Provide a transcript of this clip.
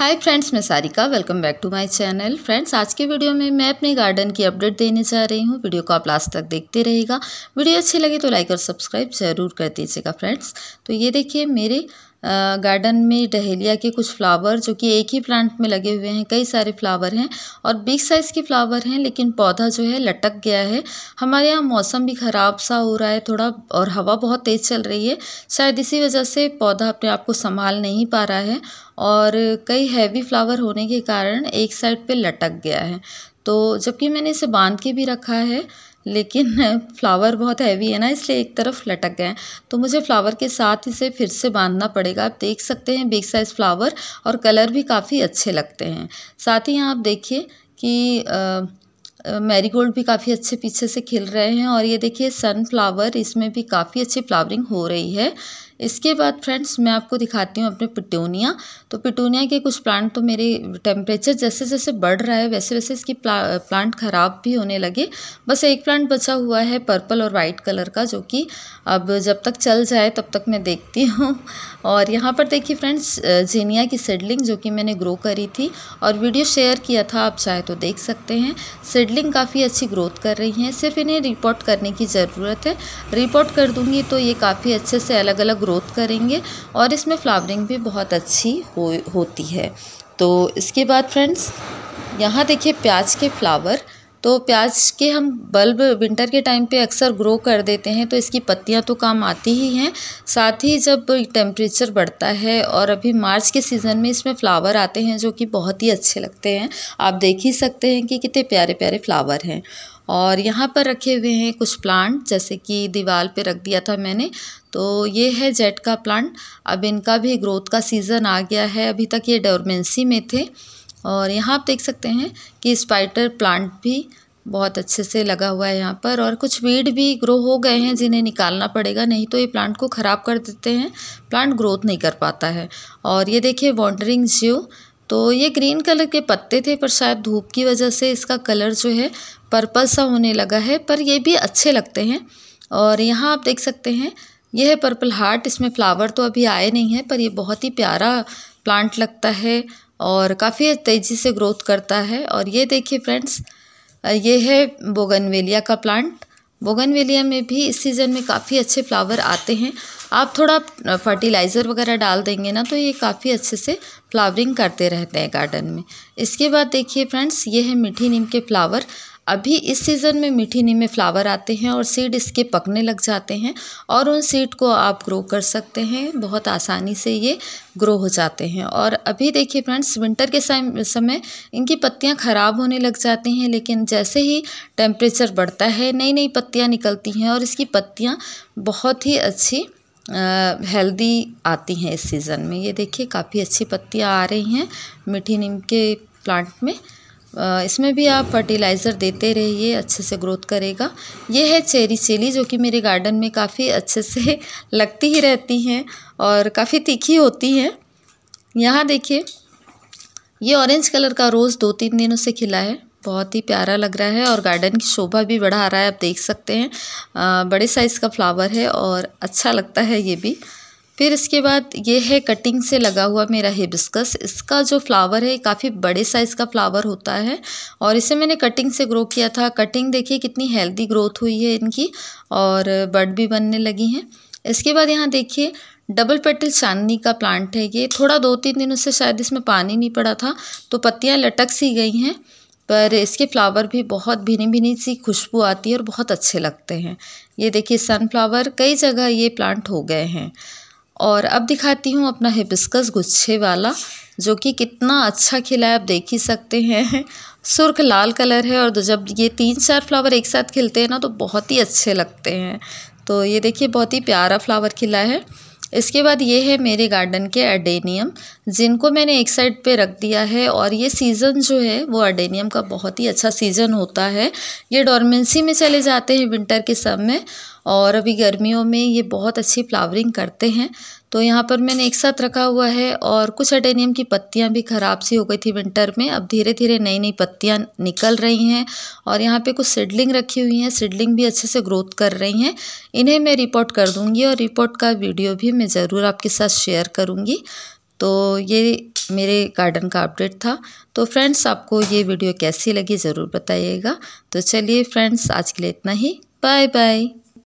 हाय friends मैं Sarika welcome back to my channel friends आज के वीडियो में मैं अपने गार्डन की अपडेट देने जा रही हूँ वीडियो को आप लास्ट तक देखते रहेगा वीडियो अच्छी लगे तो लाइक और सब्सक्राइब ज़रूर कर दीजिएगा फ्रेंड्स तो ये देखिए मेरे गार्डन में डहेलिया के कुछ फ्लावर जो कि एक ही प्लांट में लगे हुए हैं कई सारे फ्लावर हैं और बिग साइज के फ्लावर हैं लेकिन पौधा जो है लटक गया है हमारे यहाँ मौसम भी खराब सा हो रहा है थोड़ा और हवा बहुत तेज चल रही है शायद इसी वजह से पौधा अपने आप को संभाल नहीं पा रहा है और कई हैवी फ्लावर होने के कारण एक साइड पर लटक गया है तो जबकि मैंने इसे बांध के भी रखा है लेकिन फ्लावर बहुत हैवी है ना इसलिए एक तरफ लटक गए तो मुझे फ्लावर के साथ इसे फिर से बांधना पड़ेगा आप देख सकते हैं बिग साइज़ फ्लावर और कलर भी काफ़ी अच्छे लगते हैं साथ ही यहाँ आप देखिए कि मैरीगोल्ड भी काफ़ी अच्छे पीछे से खिल रहे हैं और ये देखिए सनफ्लावर इसमें भी काफ़ी अच्छी फ्लावरिंग हो रही है इसके बाद फ्रेंड्स मैं आपको दिखाती हूँ अपने पिटूनिया तो पिटूनिया के कुछ प्लांट तो मेरे टेम्परेचर जैसे जैसे बढ़ रहा है वैसे वैसे इसकी प्ला, प्लांट ख़राब भी होने लगे बस एक प्लांट बचा हुआ है पर्पल और वाइट कलर का जो कि अब जब तक चल जाए तब तक मैं देखती हूँ और यहाँ पर देखिए फ्रेंड्स जीनिया की सीडलिंग जो कि मैंने ग्रो करी थी और वीडियो शेयर किया था आप चाहे तो देख सकते हैं सीडलिंग काफ़ी अच्छी ग्रोथ कर रही हैं सिर्फ इन्हें रिपोर्ट करने की ज़रूरत है रिपोर्ट कर दूँगी तो ये काफ़ी अच्छे से अलग अलग ग्रोथ करेंगे और इसमें फ्लावरिंग भी बहुत अच्छी हो होती है तो इसके बाद फ्रेंड्स यहाँ देखिए प्याज के फ्लावर तो प्याज के हम बल्ब विंटर के टाइम पे अक्सर ग्रो कर देते हैं तो इसकी पत्तियां तो काम आती ही हैं साथ ही जब टेम्परेचर बढ़ता है और अभी मार्च के सीज़न में इसमें फ़्लावर आते हैं जो कि बहुत ही अच्छे लगते हैं आप देख ही सकते हैं कि कितने प्यारे प्यारे फ्लावर हैं और यहाँ पर रखे हुए हैं कुछ प्लांट जैसे कि दीवार पे रख दिया था मैंने तो ये है जेट का प्लांट अब इनका भी ग्रोथ का सीज़न आ गया है अभी तक ये डोरमेंसी में थे और यहाँ आप देख सकते हैं कि स्पाइडर प्लांट भी बहुत अच्छे से लगा हुआ है यहाँ पर और कुछ वीड भी ग्रो हो गए हैं जिन्हें निकालना पड़ेगा नहीं तो ये प्लांट को ख़राब कर देते हैं प्लांट ग्रोथ नहीं कर पाता है और ये देखिए वॉन्डरिंग जीव तो ये ग्रीन कलर के पत्ते थे पर शायद धूप की वजह से इसका कलर जो है पर्पल सा होने लगा है पर ये भी अच्छे लगते हैं और यहाँ आप देख सकते हैं यह है पर्पल हार्ट इसमें फ्लावर तो अभी आए नहीं है पर ये बहुत ही प्यारा प्लांट लगता है और काफ़ी तेज़ी से ग्रोथ करता है और ये देखिए फ्रेंड्स ये है बोगनवेलिया का प्लांट बोगनवेलिया में भी इस सीज़न में काफ़ी अच्छे फ्लावर आते हैं आप थोड़ा फर्टिलाइज़र वगैरह डाल देंगे ना तो ये काफ़ी अच्छे से फ्लावरिंग करते रहते हैं गार्डन में इसके बाद देखिए फ्रेंड्स ये है मीठी नीम के फ्लावर अभी इस सीज़न में मीठी नीम में फ्लावर आते हैं और सीड इसके पकने लग जाते हैं और उन सीड को आप ग्रो कर सकते हैं बहुत आसानी से ये ग्रो हो जाते हैं और अभी देखिए फ्रेंड्स विंटर के समय इनकी पत्तियाँ ख़राब होने लग जाती हैं लेकिन जैसे ही टेम्परेचर बढ़ता है नई नई पत्तियाँ निकलती हैं और इसकी पत्तियाँ बहुत ही अच्छी हेल्दी आती हैं इस सीज़न में ये देखिए काफ़ी अच्छी पत्तियाँ आ रही हैं मीठी नीम के प्लांट में इसमें भी आप फर्टिलाइज़र देते रहिए अच्छे से ग्रोथ करेगा ये है चेरी चेली जो कि मेरे गार्डन में काफ़ी अच्छे से लगती ही रहती हैं और काफ़ी तीखी होती हैं यहाँ देखिए ये ऑरेंज कलर का रोज़ दो तीन दिनों से खिला है बहुत ही प्यारा लग रहा है और गार्डन की शोभा भी बढ़ा रहा है आप देख सकते हैं आ, बड़े साइज़ का फ्लावर है और अच्छा लगता है ये भी फिर इसके बाद ये है कटिंग से लगा हुआ मेरा हिबिस्कस इसका जो फ्लावर है काफ़ी बड़े साइज़ का फ्लावर होता है और इसे मैंने कटिंग से ग्रो किया था कटिंग देखिए कितनी हेल्दी ग्रोथ हुई है इनकी और बर्ड भी बनने लगी हैं इसके बाद यहाँ देखिए डबल पेटल चांदनी का प्लांट है ये थोड़ा दो तीन दिनों से शायद इसमें पानी नहीं पड़ा था तो पत्तियाँ लटक सी गई हैं पर इसके फ्लावर भी बहुत भिनी भिनी सी खुशबू आती है और बहुत अच्छे लगते हैं ये देखिए सनफ्लावर कई जगह ये प्लांट हो गए हैं और अब दिखाती हूँ अपना हिबिस्कस गुच्छे वाला जो कि कितना अच्छा खिला है आप देख ही सकते हैं सुर्ख लाल कलर है और जब ये तीन चार फ्लावर एक साथ खिलते हैं ना तो बहुत ही अच्छे लगते हैं तो ये देखिए बहुत ही प्यारा फ्लावर खिला है इसके बाद ये है मेरे गार्डन के अडेनियम जिनको मैंने एक साइड पे रख दिया है और ये सीज़न जो है वो अडेनियम का बहुत ही अच्छा सीज़न होता है ये डोरमेंसी में चले जाते हैं विंटर के समय और अभी गर्मियों में ये बहुत अच्छी फ्लावरिंग करते हैं तो यहाँ पर मैंने एक साथ रखा हुआ है और कुछ अटेनियम की पत्तियाँ भी ख़राब सी हो गई थी विंटर में अब धीरे धीरे नई नई पत्तियाँ निकल रही हैं और यहाँ पे कुछ सीडलिंग रखी हुई हैं सीडलिंग भी अच्छे से ग्रोथ कर रही हैं इन्हें मैं रिपोर्ट कर दूँगी और रिपोर्ट का वीडियो भी मैं ज़रूर आपके साथ शेयर करूँगी तो ये मेरे गार्डन का अपडेट था तो फ्रेंड्स आपको ये वीडियो कैसी लगी ज़रूर बताइएगा तो चलिए फ्रेंड्स आज के लिए इतना ही बाय बाय